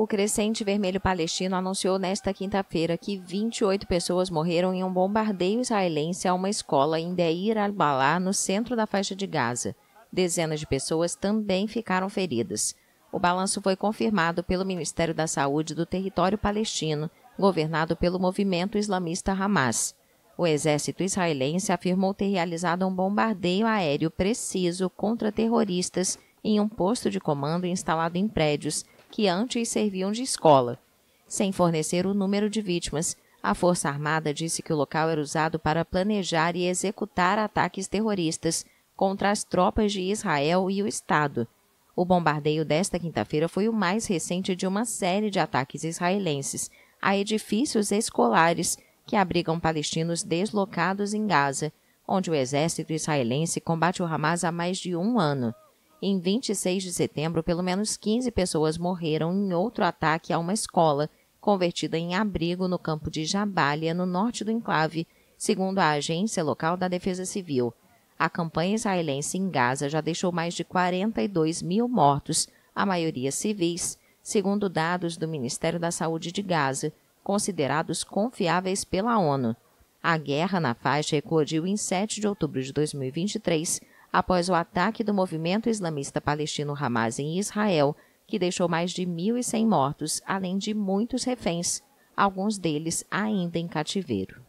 O Crescente Vermelho Palestino anunciou nesta quinta-feira que 28 pessoas morreram em um bombardeio israelense a uma escola em Deir al-Balá, no centro da faixa de Gaza. Dezenas de pessoas também ficaram feridas. O balanço foi confirmado pelo Ministério da Saúde do território palestino, governado pelo movimento islamista Hamas. O exército israelense afirmou ter realizado um bombardeio aéreo preciso contra terroristas em um posto de comando instalado em prédios que antes serviam de escola. Sem fornecer o número de vítimas, a Força Armada disse que o local era usado para planejar e executar ataques terroristas contra as tropas de Israel e o Estado. O bombardeio desta quinta-feira foi o mais recente de uma série de ataques israelenses a edifícios escolares que abrigam palestinos deslocados em Gaza, onde o exército israelense combate o Hamas há mais de um ano. Em 26 de setembro, pelo menos 15 pessoas morreram em outro ataque a uma escola, convertida em abrigo no campo de Jabalia, no norte do enclave, segundo a agência local da Defesa Civil. A campanha israelense em Gaza já deixou mais de 42 mil mortos, a maioria civis, segundo dados do Ministério da Saúde de Gaza, considerados confiáveis pela ONU. A guerra na faixa eclodiu em 7 de outubro de 2023, após o ataque do movimento islamista palestino Hamas em Israel, que deixou mais de 1.100 mortos, além de muitos reféns, alguns deles ainda em cativeiro.